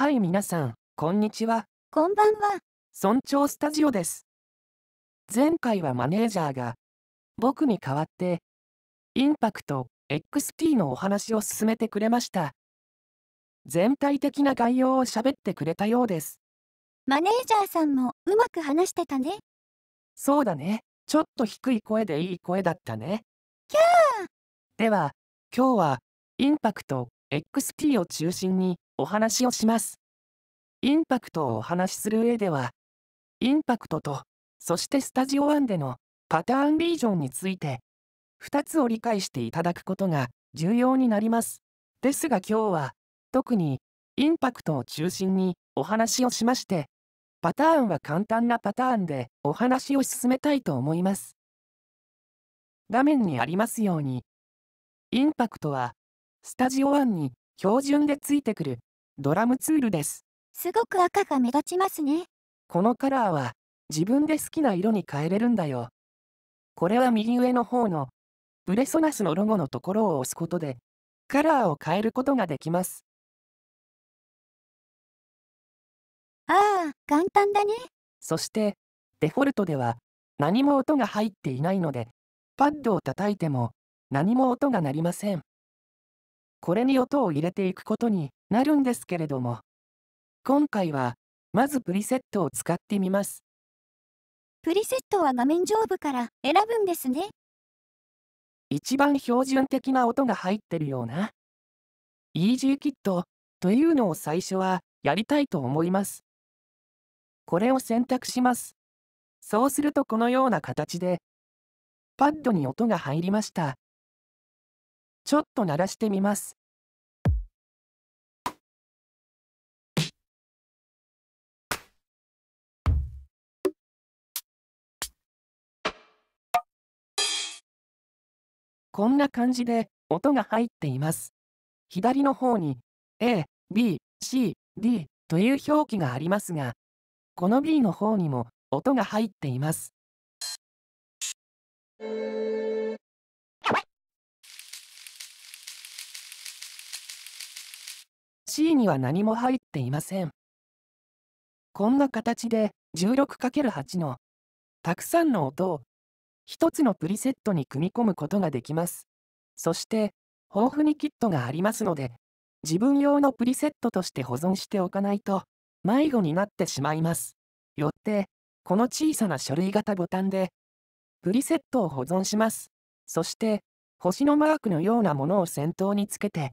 はい、皆さん、こんにちは。こんばんは。村長スタジオです。前回はマネージャーが、僕に代わって、インパクト XT のお話を進めてくれました。全体的な概要を喋ってくれたようです。マネージャーさんもうまく話してたね。そうだね。ちょっと低い声でいい声だったね。キャーでは、今日は、インパクト XT を中心に、お話をします。インパクトをお話しする上では、インパクトと、そしてスタジオ1でのパターンリージョンについて、2つを理解していただくことが重要になります。ですが今日は、特にインパクトを中心にお話をしまして、パターンは簡単なパターンでお話を進めたいと思います。画面にありますように、インパクトは、スタジオ1に標準でついてくるドラムツールです。すごく赤が目立ちますね。このカラーは自分で好きな色に変えれるんだよ。これは右上の方のブレソナスのロゴのところを押すことでカラーを変えることができます。ああ、簡単だね。そしてデフォルトでは何も音が入っていないのでパッドを叩いても何も音が鳴りません。これに音を入れていくことになるんですけれども、今回は、まずプリセットを使ってみます。プリセットは画面上部から選ぶんですね。一番標準的な音が入ってるような、EasyKit というのを最初はやりたいと思います。これを選択します。そうするとこのような形で、パッドに音が入りました。ちょっと鳴らしてみます。こんな感じで音が入っています。左の方に A、B、C、D という表記がありますが、この B の方にも音が入っています。には何も入っていません。こんな形で 16×8 のたくさんの音を1つのプリセットに組み込むことができます。そして豊富にキットがありますので自分用のプリセットとして保存しておかないと迷子になってしまいます。よってこの小さな書類型ボタンでプリセットを保存します。そして星のマークのようなものを先頭につけて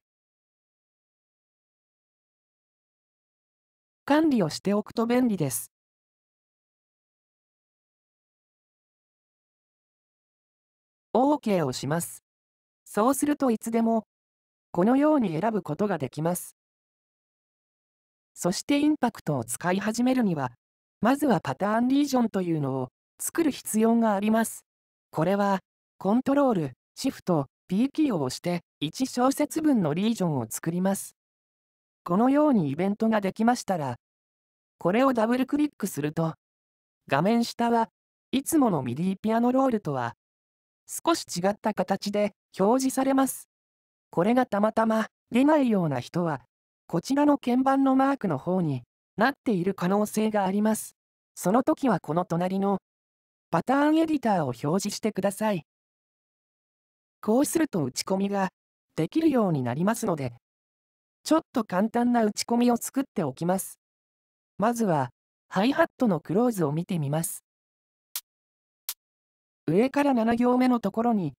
管理をしておくと便利です。OK をします。そうするといつでも、このように選ぶことができます。そしてインパクトを使い始めるには、まずはパターンリージョンというのを作る必要があります。これは、コントロール、シフト、P キーを押して、1小節分のリージョンを作ります。このようにイベントができましたら、これをダブルクリックすると、画面下はいつもの MIDI ピアノロールとは少し違った形で表示されます。これがたまたま出ないような人は、こちらの鍵盤のマークの方になっている可能性があります。その時はこの隣のパターンエディターを表示してください。こうすると打ち込みができるようになりますので、ちょっと簡単な打ち込みを作っておきます。まずは、ハイハットのクローズを見てみます。上から7行目のところに、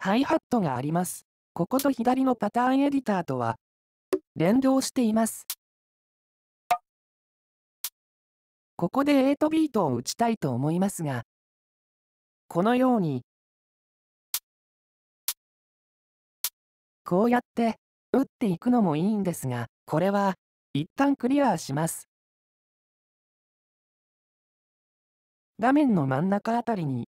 ハイハットがあります。ここと左のパターンエディターとは、連動しています。ここで8ビートを打ちたいと思いますが、このように、こうやって、打っていくのもいいんですが、これは一旦クリアします。画面の真ん中あたりに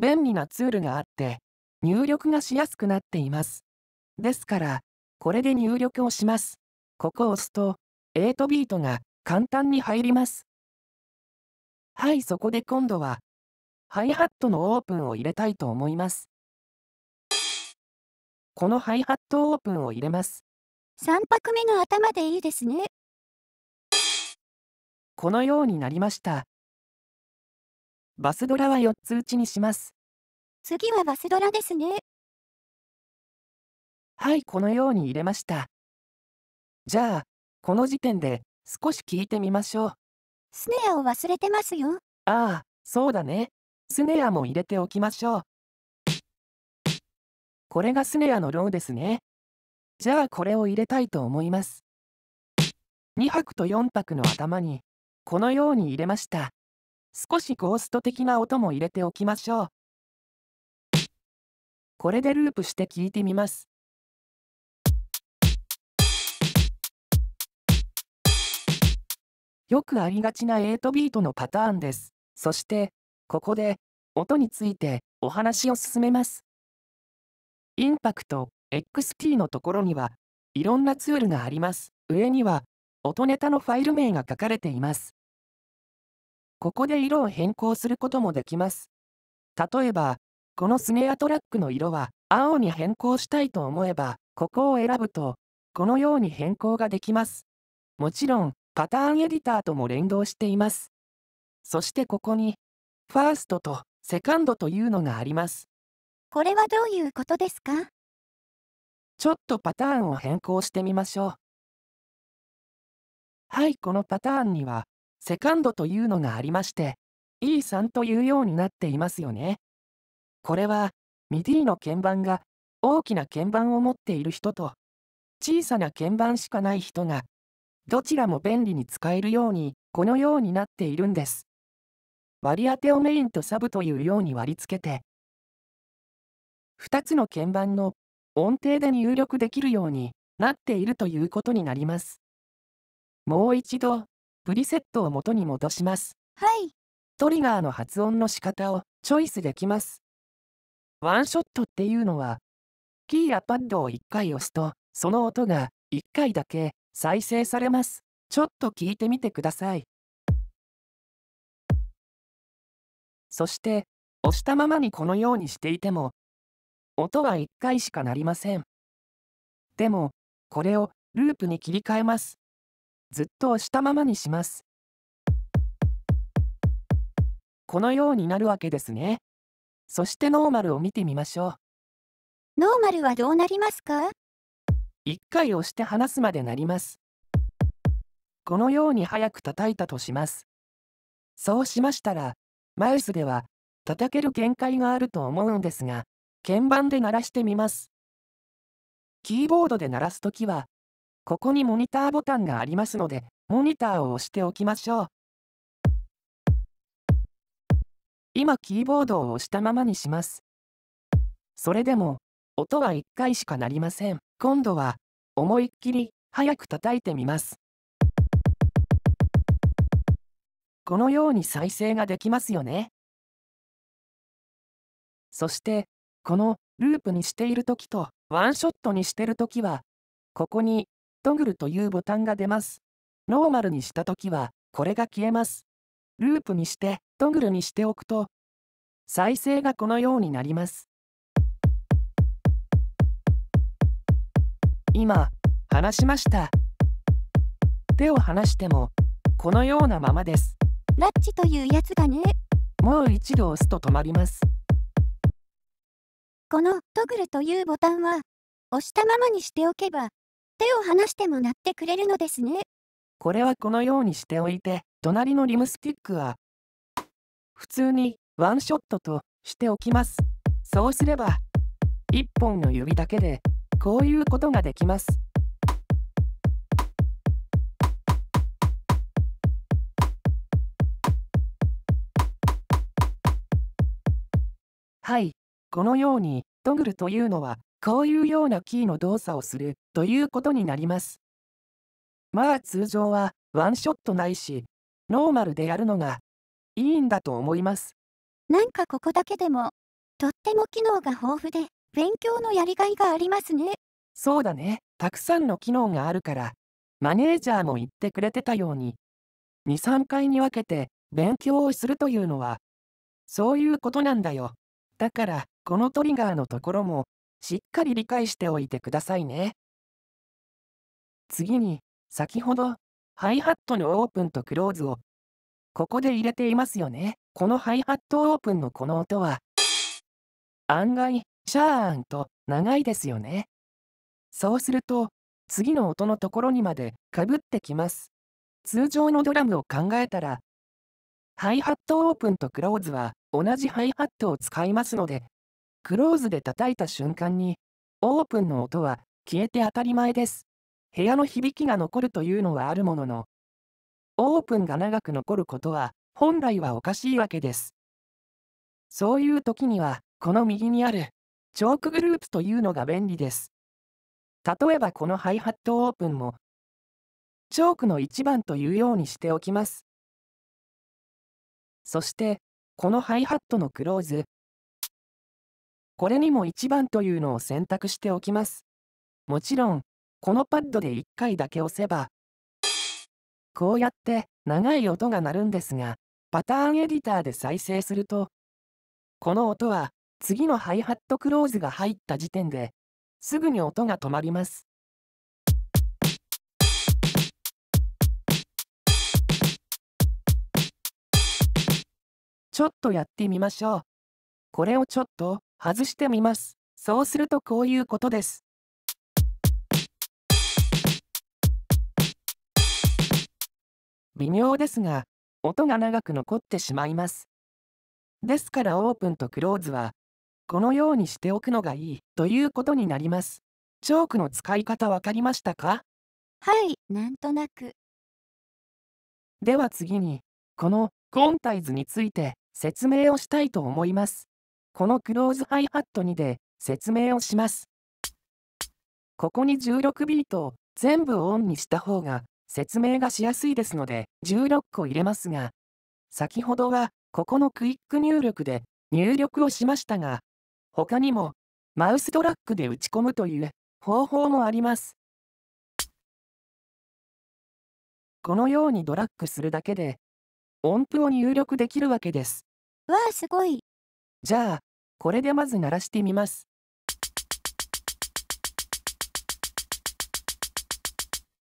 便利なツールがあって入力がしやすくなっています。ですから、これで入力をします。ここを押すと、8ビートが簡単に入ります。はい、そこで今度は、ハイハットのオープンを入れたいと思います。このハイハットオープンを入れます。3拍目の頭でいいですね。このようになりました。バスドラは4つ打ちにします。次はバスドラですね。はい、このように入れました。じゃあ、この時点で少し聞いてみましょう。スネアを忘れてますよ。ああ、そうだね。スネアも入れておきましょう。これがスネアのローですね。じゃあこれを入れたいと思います。2拍と4拍の頭に、このように入れました。少しゴースト的な音も入れておきましょう。これでループして聞いてみます。よくありがちな8ビートのパターンです。そして、ここで、音についてお話を進めます。インパクト XT のところには、いろんなツールがあります。上には、音ネタのファイル名が書かれています。ここで色を変更することもできます。例えば、このスネアトラックの色は青に変更したいと思えば、ここを選ぶと、このように変更ができます。もちろん、パターンエディターとも連動しています。そしてここに、ファーストとセカンドというのがあります。これはどういうことですかちょっとパターンを変更してみましょう。はい、このパターンには、セカンドというのがありまして、E3 というようになっていますよね。これは、MIDI の鍵盤が大きな鍵盤を持っている人と、小さな鍵盤しかない人が、どちらも便利に使えるように、このようになっているんです。割り当てをメインとサブというように割り付けて、2つの鍵盤の音程で入力できるようになっているということになります。もう一度、プリセットを元に戻します。はい。トリガーの発音の仕方をチョイスできます。ワンショットっていうのは、キーやパッドを1回押すと、その音が1回だけ再生されます。ちょっと聞いてみてください。そして、押したままにこのようにしていても、音は1回しかなりません。でも、これをループに切り替えます。ずっと押したままにします。このようになるわけですね。そしてノーマルを見てみましょう。ノーマルはどうなりますか ?1 回押して離すまでなります。このように早く叩いたとします。そうしましたら、マウスでは叩ける限界があると思うんですが、鍵盤で鳴らしてみます。キーボードで鳴らすときは、ここにモニターボタンがありますので、モニターを押しておきましょう。今キーボードを押したままにします。それでも、音は1回しか鳴りません。今度は、思いっきり、早く叩いてみます。このように再生ができますよね。そして、このループにしている時とワンショットにしてる時は、ここにトグルというボタンが出ます。ノーマルにした時はこれが消えます。ループにしてトグルにしておくと、再生がこのようになります。今、話しました。手を離しても、このようなままです。ラッチというやつがね。もう一度押すと止まります。このトグルというボタンは、押したままにしておけば、手を離しても鳴ってくれるのですね。これはこのようにしておいて、隣のリムスティックは、普通にワンショットとしておきます。そうすれば、1本の指だけで、こういうことができます。はい、このように、トグルというのは、こういうようなキーの動作をするということになります。まあ通常は、ワンショットないし、ノーマルでやるのが、いいんだと思います。なんかここだけでも、とっても機能が豊富で、勉強のやりがいがありますね。そうだね。たくさんの機能があるから、マネージャーも言ってくれてたように、2、3回に分けて勉強をするというのは、そういうことなんだよ。だから、このトリガーのところもしっかり理解しておいてくださいね。次に、先ほど、ハイハットのオープンとクローズを、ここで入れていますよね。このハイハットオープンのこの音は、案外、シャーンと長いですよね。そうすると、次の音のところにまでかぶってきます。通常のドラムを考えたら、ハイハットオープンとクローズは同じハイハットを使いますので、クローズで叩いた瞬間に、オープンの音は消えて当たり前です。部屋の響きが残るというのはあるものの、オープンが長く残ることは本来はおかしいわけです。そういう時には、この右にある、チョークグループというのが便利です。例えばこのハイハットオープンも、チョークの1番というようにしておきます。そして、このハイハットのクローズ、これにも1番というのを選択しておきます。もちろん、このパッドで1回だけ押せば、こうやって長い音が鳴るんですが、パターンエディターで再生すると、この音は次のハイハットクローズが入った時点で、すぐに音が止まります。ちょっとやってみましょう。これをちょっと外してみます。そうするとこういうことです。微妙ですが、音が長く残ってしまいます。ですからオープンとクローズは、このようにしておくのがいいということになります。チョークの使い方わかりましたかはい、なんとなく。では次に、このコンタイズについて説明をしたいと思います。このクローズハイハット2で説明をします。ここに16ビートを全部をオンにした方が説明がしやすいですので16個入れますが、先ほどはここのクイック入力で入力をしましたが、他にもマウスドラッグで打ち込むという方法もあります。このようにドラッグするだけで音符を入力できるわけです。わあすごい。じゃあこれでまず鳴らしてみます。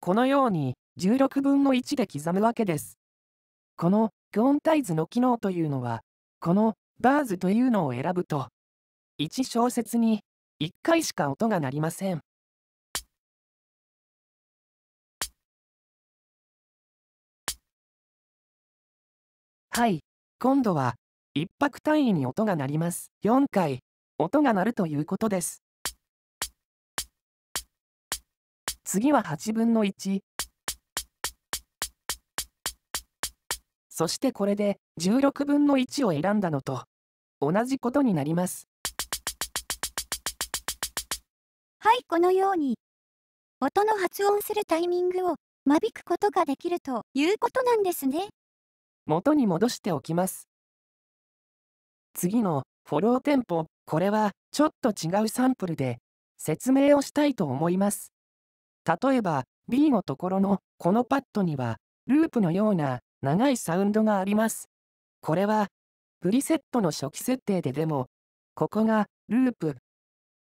このように16分の1で刻むわけです。このクオンタイズの機能というのは、このバーズというのを選ぶと、1小節に1回しか音が鳴りません。はい、今度は1泊単位に音が鳴ります。4回、音が鳴るということです。次は8分の1。そしてこれで16分の1を選んだのと同じことになります。はい、このように音の発音するタイミングを間引くことができるということなんですね。元に戻しておきます。次のフォローテンポ、これはちょっと違うサンプルで説明をしたいと思います。例えば B のところのこのパッドにはループのような長いサウンドがあります。これはプリセットの初期設定ででもここがループ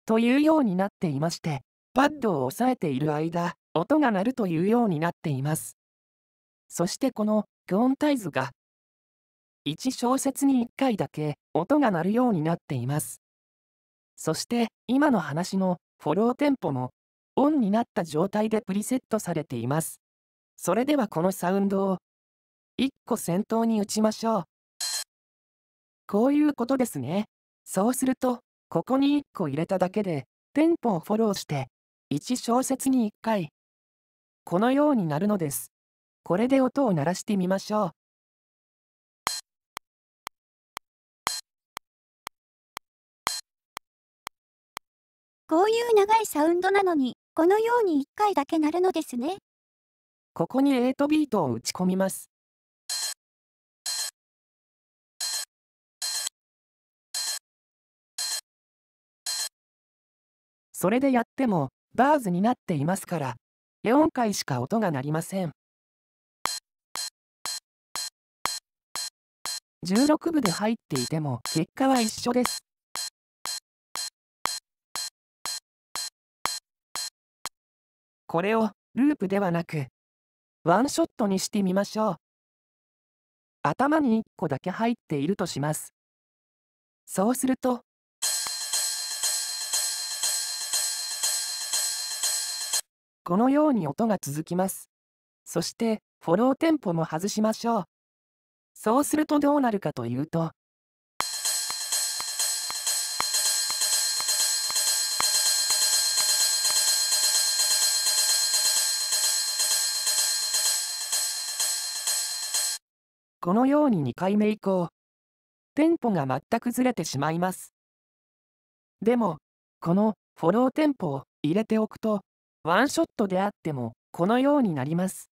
というようになっていましてパッドを押さえている間音が鳴るというようになっています。そしてこのクオンタイズが1小節に1回だけ音が鳴るようになっています。そして今の話のフォローテンポもオンになった状態でプリセットされています。それではこのサウンドを1個先頭に打ちましょう。こういうことですね。そうするとここに1個入れただけでテンポをフォローして1小節に1回このようになるのです。これで音を鳴らしてみましょう。こういう長いサウンドなのに、このように1回だけ鳴るのですね。ここに8ビートを打ち込みます。それでやっても、バーズになっていますから、4回しか音が鳴りません。16部で入っていても結果は一緒です。これをループではなく、ワンショットにしてみましょう。頭に1個だけ入っているとします。そうすると、このように音が続きます。そして、フォローテンポも外しましょう。そうするとどうなるかというと、このように2回目以降、テンポが全くずれてしまいます。でも、このフォローテンポを入れておくと、ワンショットであってもこのようになります。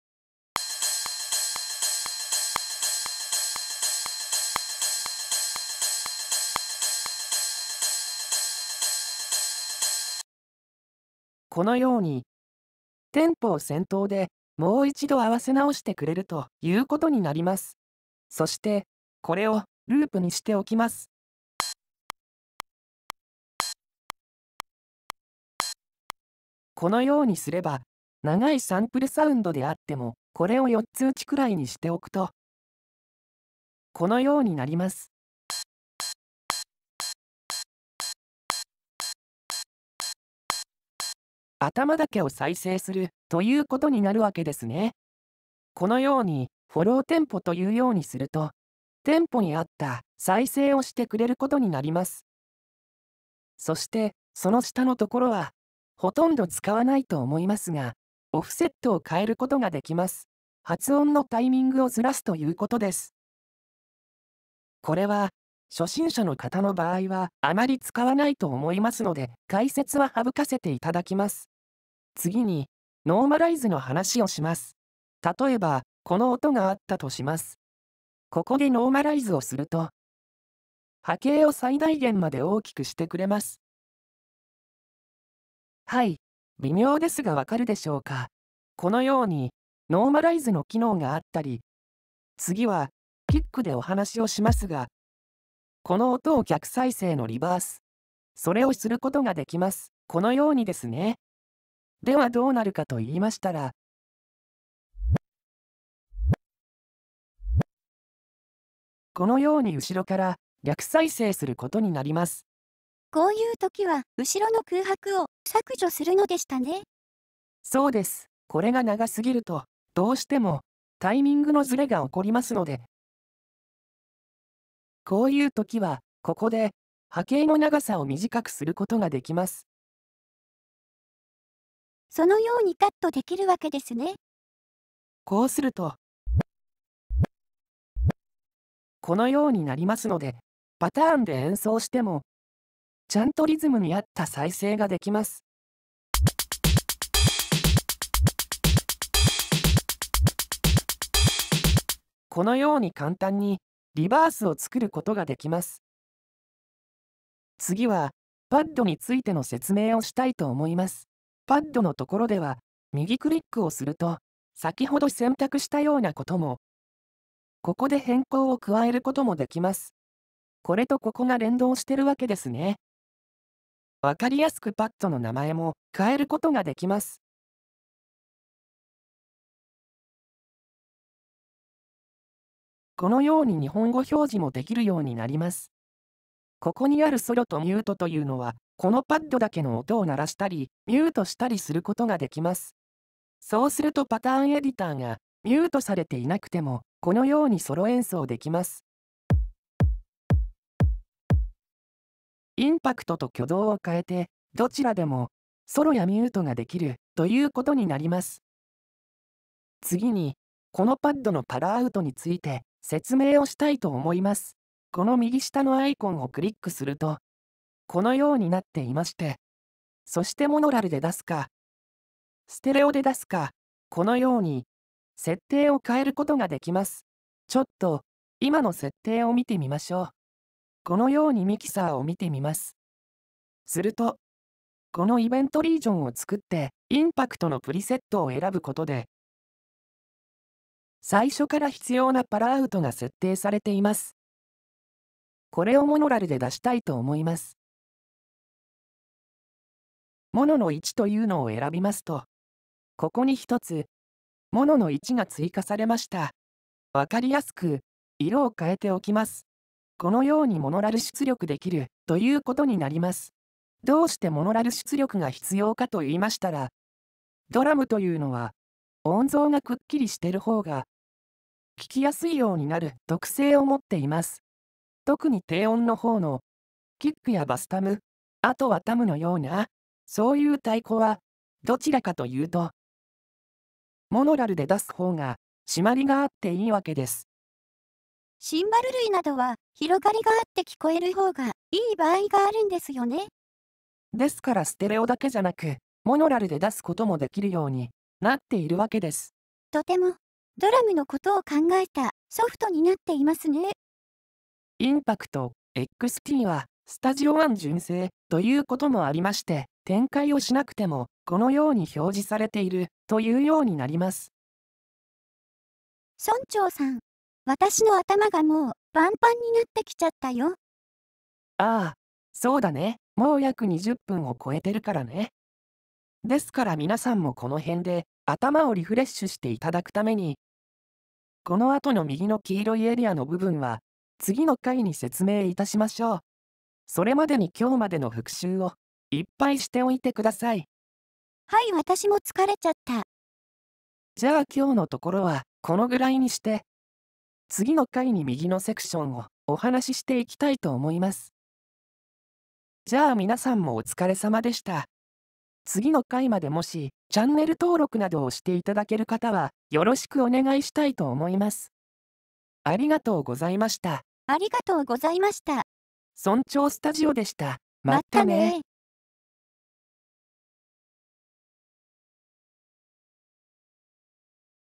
このように、テンポを先頭でもう一度合わせ直してくれるということになります。そしてこれをループにしておきます。このようにすれば長いサンプルサウンドであってもこれを4つ打ちくらいにしておくとこのようになります。頭だけを再生するということになるわけですね。このようにフォローンポというようにすると、店舗に合った再生をしてくれることになります。そして、その下のところは、ほとんど使わないと思いますが、オフセットを変えることができます。発音のタイミングをずらすということです。これは、初心者の方の場合はあまり使わないと思いますので、解説は省かせていただきます。次に、ノーマライズの話をします。例えば、この音があったとします。ここでノーマライズをすると、波形を最大限まで大きくしてくれます。はい、微妙ですがわかるでしょうか。このように、ノーマライズの機能があったり、次は、キックでお話をしますが、この音を逆再生のリバース、それをすることができます。このようにですね。ではどうなるかと言いましたら、このように後ろから逆再生することになります。こういう時は後ろの空白を削除するのでしたね。そうです。これが長すぎると、どうしてもタイミングのズレが起こりますので。こういう時は、ここで波形の長さを短くすることができます。そのようにカットできるわけですね。こうすると、このようになりますので、パターンで演奏しても、ちゃんとリズムに合った再生ができます。このように簡単にリバースを作ることができます。次は、パッドについての説明をしたいと思います。パッドのところでは、右クリックをすると、先ほど選択したようなことも、ここで変更を加えることもできます。これとここが連動してるわけですね。わかりやすくパッドの名前も変えることができます。このように日本語表示もできるようになります。ここにあるソロとミュートというのは、このパッドだけの音を鳴らしたり、ミュートしたりすることができます。そうするとパターンエディターがミュートされていなくても、このようにソロ演奏できます。インパクトと挙動を変えて、どちらでもソロやミュートができるということになります。次に、このパッドのパラアウトについて説明をしたいと思います。この右下のアイコンをクリックすると、このようになっていまして、そしてモノラルで出すか、ステレオで出すか、このように設定を変えることができます。ちょっと、今の設定を見てみましょう。このようにミキサーを見てみます。すると、このイベントリージョンを作って、インパクトのプリセットを選ぶことで、最初から必要なパラアウトが設定されています。これをモノラルで出したいと思います。モノの1というのを選びますと、ここに1つ、ものの1が追加されました。わかりやすく、色を変えておきます。このようにモノラル出力できるということになります。どうしてモノラル出力が必要かと言いましたら、ドラムというのは、音像がくっきりしてる方が、聞きやすいようになる特性を持っています。特に低音の方の、キックやバスタム、あとはタムのような、そういう太鼓は、どちらかというと、モノラルで出す方が締まりがあっていいわけです。シンバル類などは広がりがあって聞こえる方がいい場合があるんですよね。ですからステレオだけじゃなく、モノラルで出すこともできるようになっているわけです。とても、ドラムのことを考えたソフトになっていますね。インパクト XT はスタジオ1純正ということもありまして、展開をしなくてもこのように表示されているというようになります。村長さん、私の頭がもうパンパンになってきちゃったよ。ああ、そうだね。もう約20分を超えてるからね。ですから皆さんもこの辺で頭をリフレッシュしていただくために、この後の右の黄色いエリアの部分は、次の回に説明いたしましょう。それまでに今日までの復習をいっぱいしておいてください。はい、私も疲れちゃった。じゃあ今日のところはこのぐらいにして、次の回に右のセクションをお話ししていきたいと思います。じゃあ皆さんもお疲れ様でした。次の回までもし、チャンネル登録などをしていただける方は、よろしくお願いしたいと思います。ありがとうございました。ありがとうございました。村長スタジオでした。またね